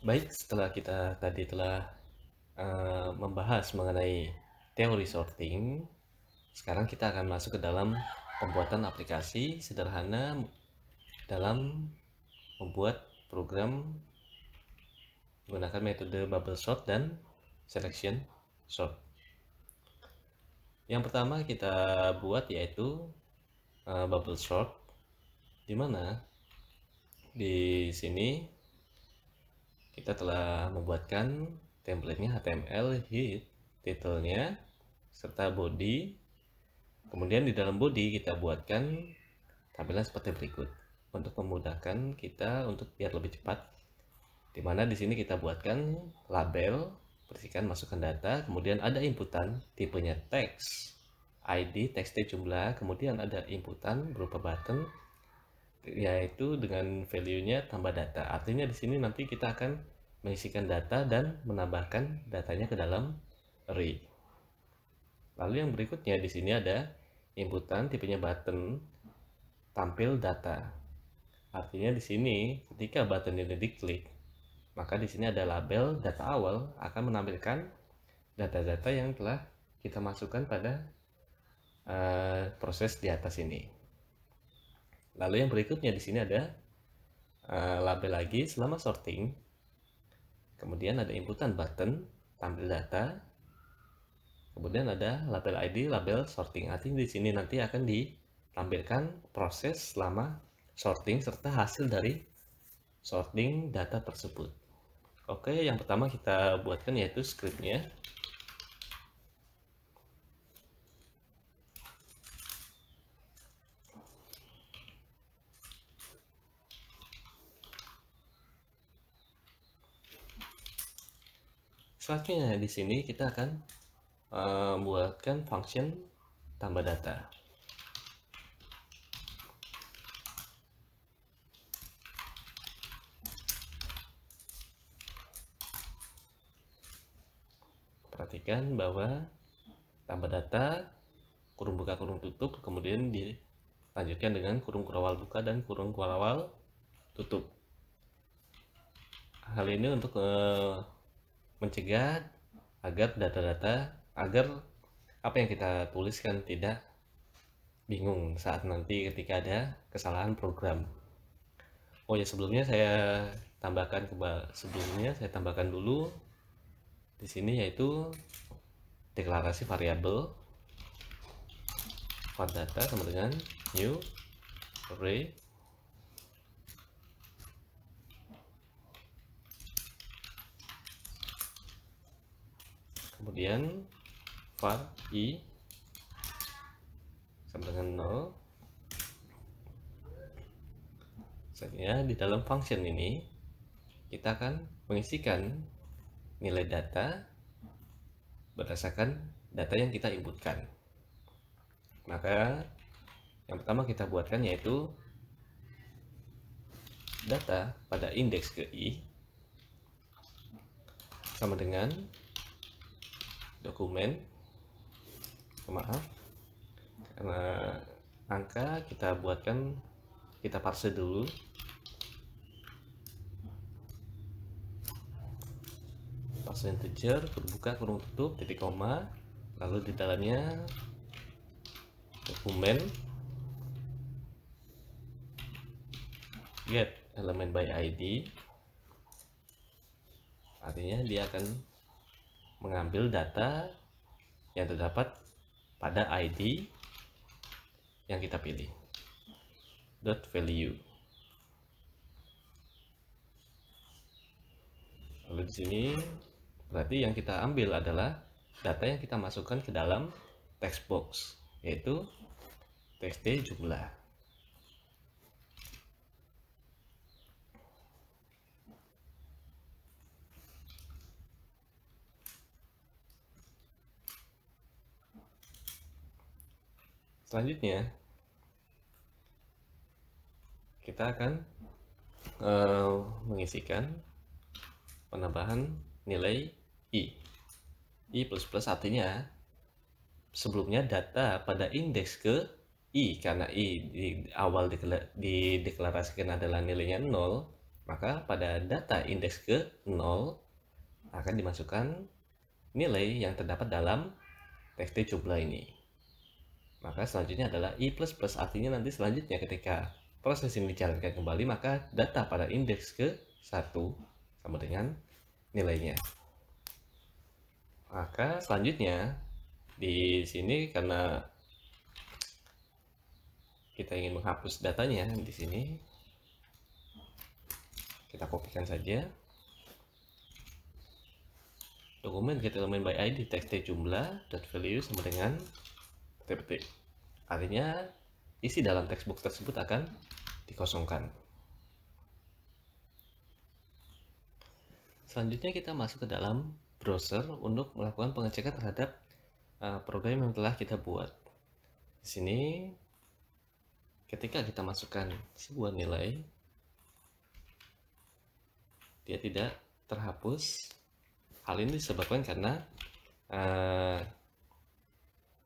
Baik, setelah kita tadi telah uh, membahas mengenai teori sorting, sekarang kita akan masuk ke dalam pembuatan aplikasi sederhana dalam membuat program menggunakan metode bubble sort dan selection sort. Yang pertama kita buat yaitu uh, bubble sort, di mana di sini kita telah membuatkan templatenya HTML hit titlenya serta body kemudian di dalam body kita buatkan tampilan seperti berikut untuk memudahkan kita untuk biar lebih cepat dimana di sini kita buatkan label bersihkan masukkan data kemudian ada inputan tipenya teks ID teks jumlah kemudian ada inputan berupa button yaitu dengan value-nya tambah data artinya di sini nanti kita akan Mengisikan data dan menambahkan datanya ke dalam array. Lalu yang berikutnya di sini ada inputan tipenya button tampil data. Artinya di sini ketika button ini diklik, maka di sini ada label data awal akan menampilkan data-data yang telah kita masukkan pada uh, proses di atas ini. Lalu yang berikutnya di sini ada uh, label lagi selama sorting Kemudian ada inputan button, tampil data. Kemudian ada label ID, label sorting. Artinya nah, di sini nanti akan ditampilkan proses selama sorting serta hasil dari sorting data tersebut. Oke, yang pertama kita buatkan yaitu scriptnya. selanjutnya di sini kita akan uh, buatkan function tambah data. Perhatikan bahwa tambah data kurung buka kurung tutup kemudian dilanjutkan dengan kurung kurawal buka dan kurung kurawal tutup. Hal ini untuk uh, mencegah agar data-data agar apa yang kita tuliskan tidak bingung saat nanti ketika ada kesalahan program. Oh ya sebelumnya saya tambahkan sebelumnya saya tambahkan dulu di sini yaitu deklarasi variabel data sama dengan new array kemudian var i sama dengan 0 Selanjutnya di dalam function ini kita akan mengisikan nilai data berdasarkan data yang kita inputkan. Maka yang pertama kita buatkan yaitu data pada indeks ke i sama dengan dokumen maaf karena angka kita buatkan kita parse dulu parse integer terbuka kurung tutup titik koma lalu di dalamnya dokumen get elemen by id artinya dia akan mengambil data yang terdapat pada ID yang kita pilih dot value lalu di sini berarti yang kita ambil adalah data yang kita masukkan ke dalam text box yaitu text jumlah selanjutnya kita akan uh, mengisikan penambahan nilai i. i++ plus plus artinya sebelumnya data pada indeks ke i karena i di awal dideklarasikan adalah nilainya 0 maka pada data indeks ke 0 akan dimasukkan nilai yang terdapat dalam teks jumlah ini maka selanjutnya adalah I++ artinya nanti selanjutnya ketika proses ini dijalankan kembali maka data pada indeks ke 1 sama dengan nilainya. Maka selanjutnya di sini karena kita ingin menghapus datanya di sini kita kopikan saja dokumen kita element by id text jumlah dot value sama dengan TPT. Artinya, isi dalam textbook tersebut akan dikosongkan. Selanjutnya kita masuk ke dalam browser untuk melakukan pengecekan terhadap eh, program yang telah kita buat. Di sini, ketika kita masukkan sebuah nilai, dia tidak terhapus. Hal ini disebabkan karena uh,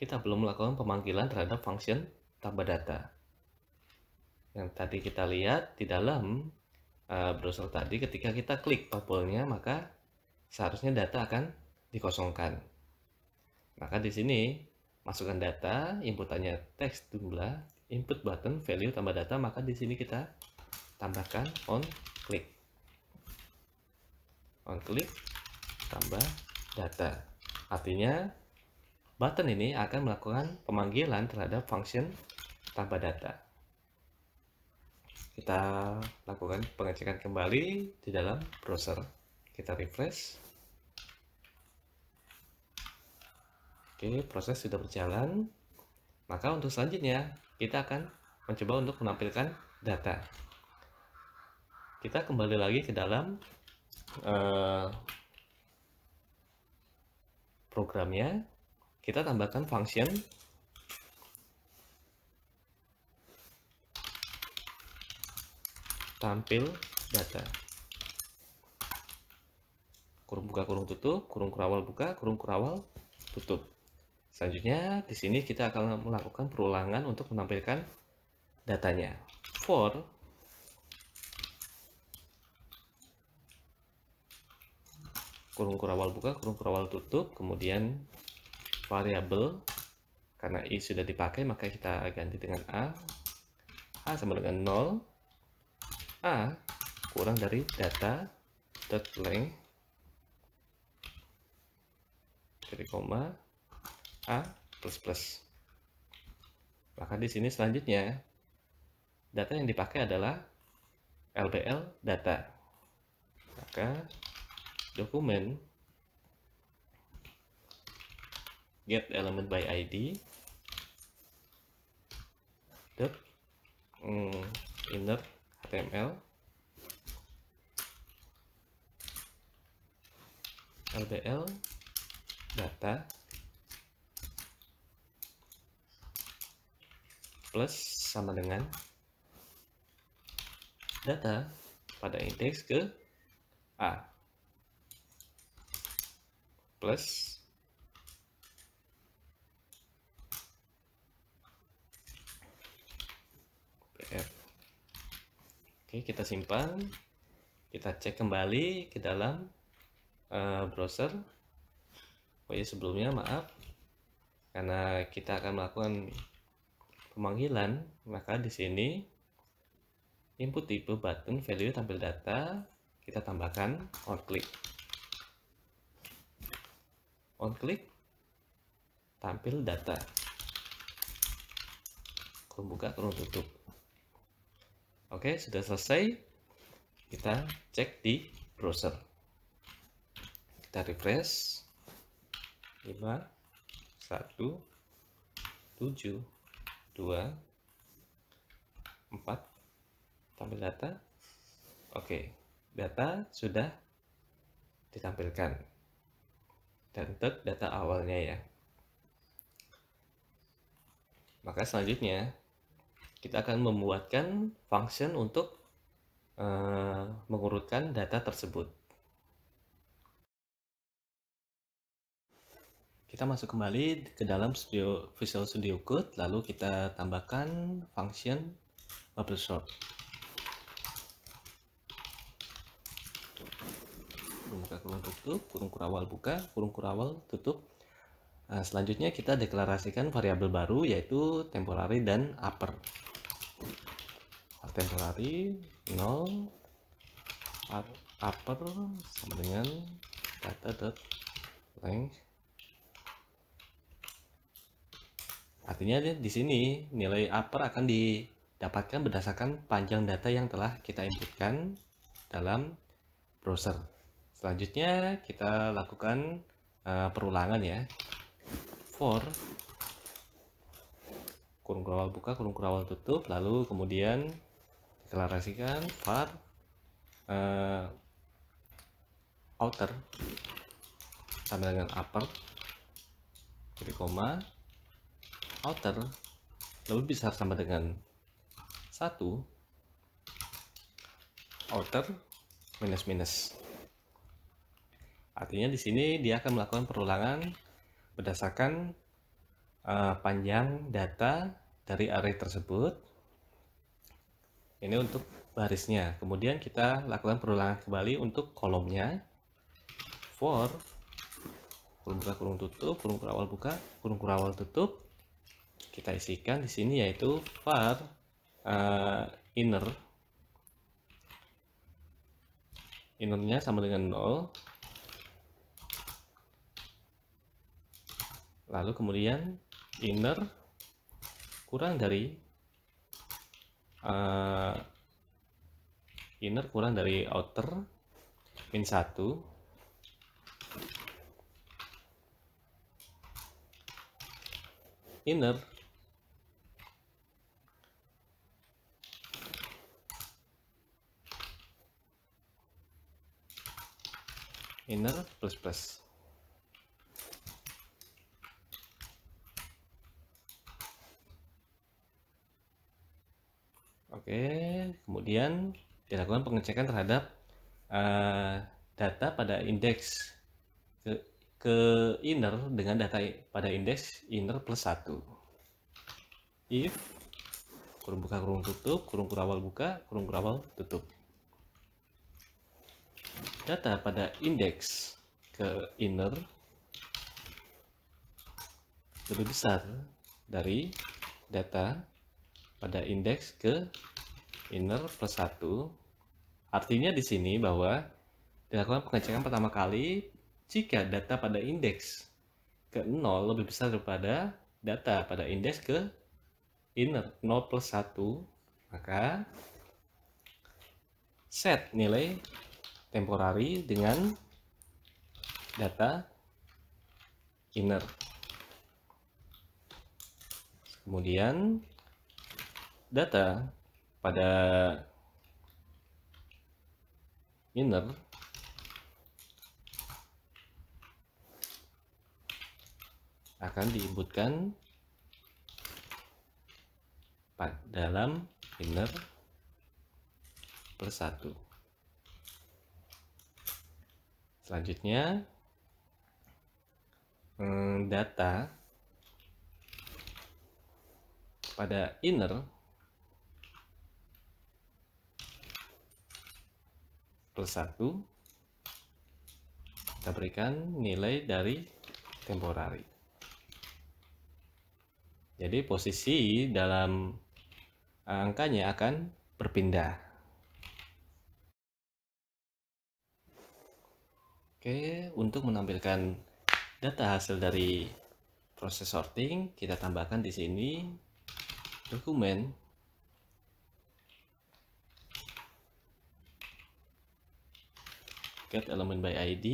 kita belum melakukan pemanggilan terhadap function tambah data. Yang tadi kita lihat di dalam uh, browser tadi ketika kita klik tombolnya maka seharusnya data akan dikosongkan. Maka di sini masukkan data, inputannya teks jumlah, input button value tambah data, maka di sini kita tambahkan on click. On click tambah data. Artinya button ini akan melakukan pemanggilan terhadap function tanpa data. Kita lakukan pengecekan kembali di dalam browser. Kita refresh. Oke, proses sudah berjalan. Maka untuk selanjutnya, kita akan mencoba untuk menampilkan data. Kita kembali lagi ke dalam uh, programnya kita tambahkan function tampil data kurung buka kurung tutup kurung kurawal buka kurung kurawal tutup selanjutnya di sini kita akan melakukan perulangan untuk menampilkan datanya for kurung kurawal buka kurung kurawal tutup kemudian variable karena i sudah dipakai maka kita ganti dengan a a sama dengan 0 a kurang dari data dot length dari koma a plus plus maka di sini selanjutnya data yang dipakai adalah lbl data maka dokumen get element by id dot mm, inner html lbl data plus sama dengan data pada indeks ke a plus Oke, kita simpan. Kita cek kembali ke dalam uh, browser. Oh ya, sebelumnya maaf. Karena kita akan melakukan pemanggilan, maka di sini input tipe button value tampil data, kita tambahkan on click. On click tampil data. Kurung buka, kurung tutup. Oke, sudah selesai. Kita cek di browser. Kita refresh. 5, 1, 7, 2, 4. Tampil data. Oke, data sudah ditampilkan. Dan untuk data awalnya ya. Maka selanjutnya kita akan membuatkan function untuk uh, mengurutkan data tersebut. Kita masuk kembali ke dalam Studio Visual Studio Code, lalu kita tambahkan function bubble sort. buka kurung tutup, kurung kurawal buka, kurung kurawal tutup. Nah, selanjutnya kita deklarasikan variabel baru yaitu temporary dan upper teh lari 0 upper sama dengan data dot length artinya di sini nilai upper akan didapatkan berdasarkan panjang data yang telah kita inputkan dalam browser selanjutnya kita lakukan uh, perulangan ya for kurung kurawal buka kurung kurawal tutup lalu kemudian deklarasikan var uh, outer sama dengan upper jadi koma outer lebih besar sama dengan satu outer minus minus artinya di sini dia akan melakukan perulangan berdasarkan uh, panjang data dari array tersebut ini untuk barisnya. Kemudian kita lakukan perulangan kembali untuk kolomnya. For kurung buka kurung tutup kurung kurawal buka kurung kurawal tutup kita isikan di sini yaitu var uh, eh, inner innernya sama dengan 0 lalu kemudian inner kurang dari uh, inner kurang dari outer pin 1 inner inner plus plus Oke, kemudian dilakukan pengecekan terhadap uh, data pada indeks ke, ke inner dengan data pada indeks inner plus 1. If kurung buka kurung tutup, kurung kurawal buka, kurung kurawal tutup. Data pada indeks ke inner lebih besar dari data pada indeks ke inner plus 1. Artinya di sini bahwa dilakukan pengecekan pertama kali jika data pada indeks ke 0 lebih besar daripada data pada indeks ke inner 0 plus 1, maka set nilai temporari dengan data inner. Kemudian data pada inner akan diinputkan dalam inner persatu selanjutnya eh, data pada inner plus 1 kita berikan nilai dari temporary. jadi posisi dalam angkanya akan berpindah Oke untuk menampilkan data hasil dari proses sorting kita tambahkan di sini dokumen get element by id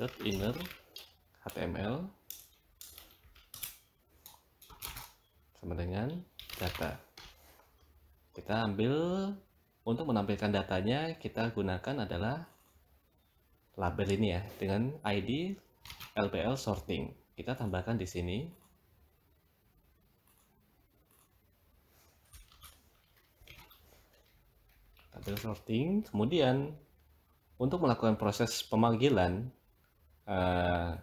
dot inner html sama dengan data kita ambil untuk menampilkan datanya kita gunakan adalah label ini ya dengan id lpl sorting kita tambahkan di sini hasil sorting kemudian untuk melakukan proses pemanggilan uh,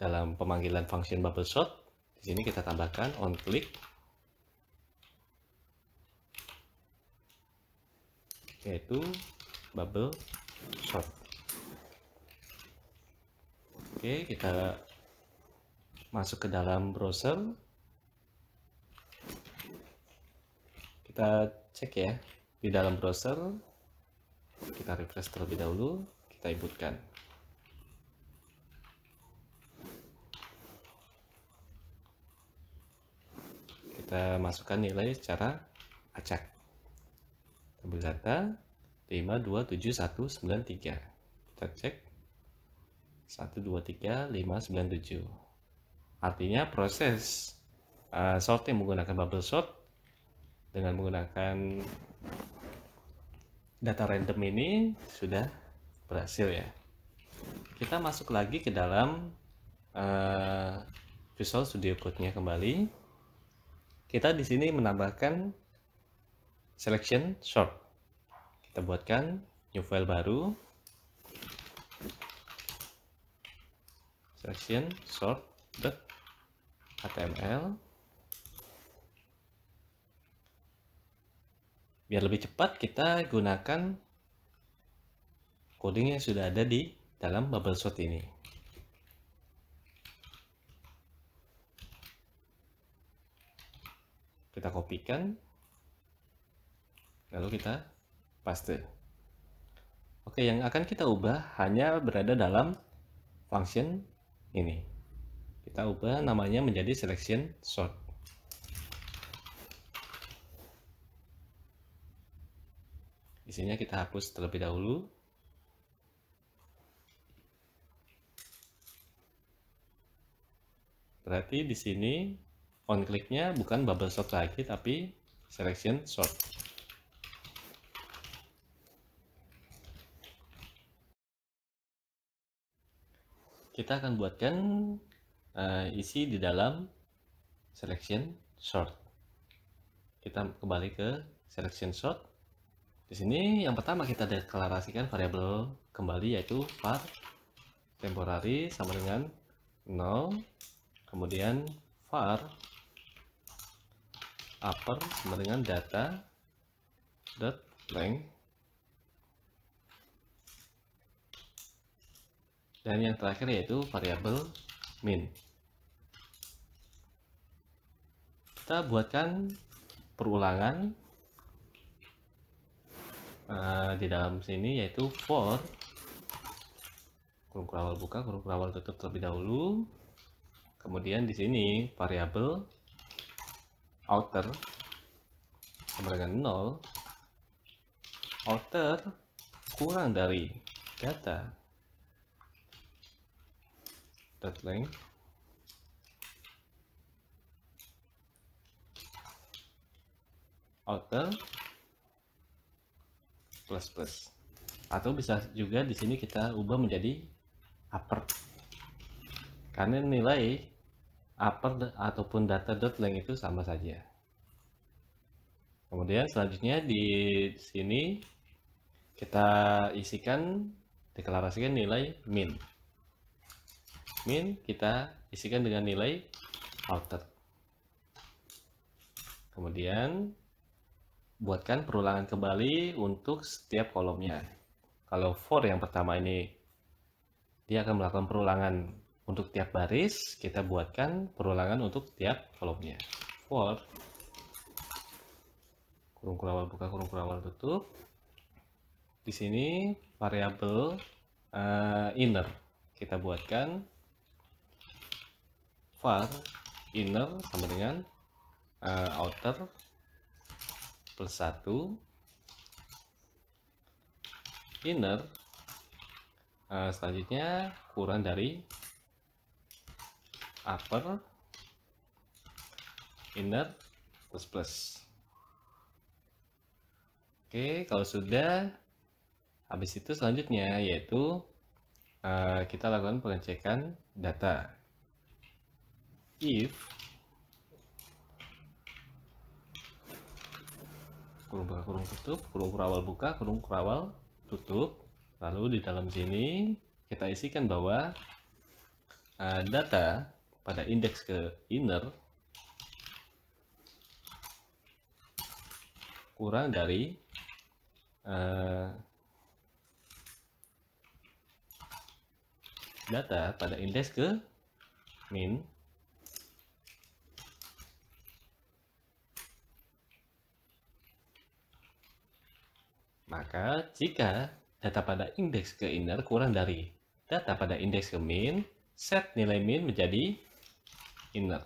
dalam pemanggilan function bubble sort di sini kita tambahkan on click yaitu bubble sort oke kita masuk ke dalam browser kita cek ya di dalam browser kita refresh terlebih dahulu kita inputkan kita masukkan nilai secara acak tabel data 527193 kita cek 123597 artinya proses uh, sorting menggunakan bubble sort dengan menggunakan data random ini sudah berhasil ya kita masuk lagi ke dalam uh, Visual Studio Code-nya kembali kita di sini menambahkan selection short. kita buatkan new file baru selection short.html. biar lebih cepat kita gunakan coding yang sudah ada di dalam bubble sort ini. Kita kopikan, lalu kita paste. Oke, yang akan kita ubah hanya berada dalam function ini. Kita ubah namanya menjadi selection sort. Isinya kita hapus terlebih dahulu. Berarti di sini on clicknya bukan bubble sort lagi tapi selection sort. Kita akan buatkan uh, isi di dalam selection sort. Kita kembali ke selection sort. Di sini yang pertama kita deklarasikan variabel kembali yaitu var temporary sama dengan 0, kemudian var upper sama dengan data dot length dan yang terakhir yaitu variabel min kita buatkan perulangan Eh, di dalam sini yaitu for kurung kurawal buka kurung kurawal tutup terlebih dahulu kemudian di sini variabel outer sama dengan 0 outer kurang dari data dot length outer plus plus atau bisa juga di sini kita ubah menjadi upper karena nilai upper ataupun data dot length itu sama saja kemudian selanjutnya di sini kita isikan deklarasikan nilai min min kita isikan dengan nilai outer kemudian buatkan perulangan kembali untuk setiap kolomnya. Kalau for yang pertama ini, dia akan melakukan perulangan untuk tiap baris, kita buatkan perulangan untuk tiap kolomnya. For, kurung kurawal buka, kurung kurawal tutup. Di sini variabel uh, inner, kita buatkan var inner sama dengan uh, outer plus 1 inner uh, selanjutnya kurang dari upper inner plus plus oke kalau sudah habis itu selanjutnya yaitu uh, kita lakukan pengecekan data if kurung buka kurung tutup kurung kurawal buka kurung kurawal tutup lalu di dalam sini kita isikan bahwa uh, data pada indeks ke inner kurang dari uh, data pada indeks ke min Maka jika data pada indeks ke inner kurang dari data pada indeks ke min, set nilai min menjadi inner.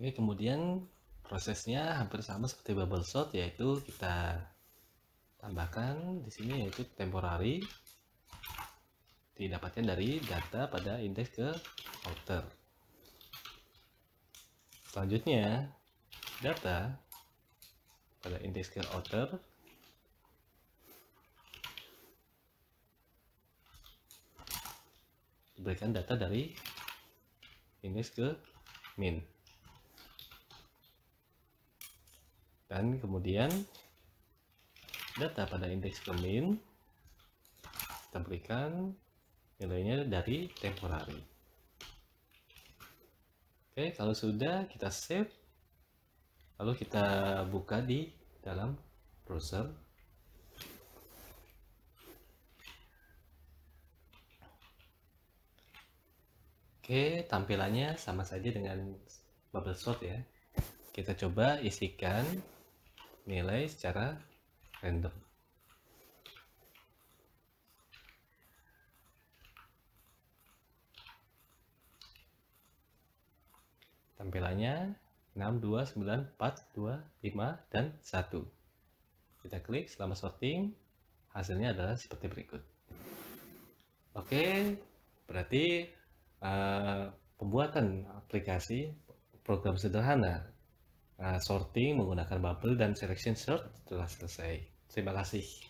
Oke, kemudian prosesnya hampir sama seperti bubble sort yaitu kita tambahkan di sini yaitu temporary didapatkan dari data pada indeks ke outer. Selanjutnya, data pada indeks scale outer diberikan data dari indeks ke min dan kemudian data pada indeks ke min kita berikan nilainya dari temporary Oke, kalau sudah kita save. Lalu kita buka di dalam browser. Oke, tampilannya sama saja dengan bubble sort ya. Kita coba isikan nilai secara random. tampilannya 6, 2, 9, 4, 2, 5, dan 1. Kita klik selama sorting, hasilnya adalah seperti berikut. Oke, berarti uh, pembuatan aplikasi program sederhana uh, sorting menggunakan bubble dan selection sort telah selesai. Terima kasih.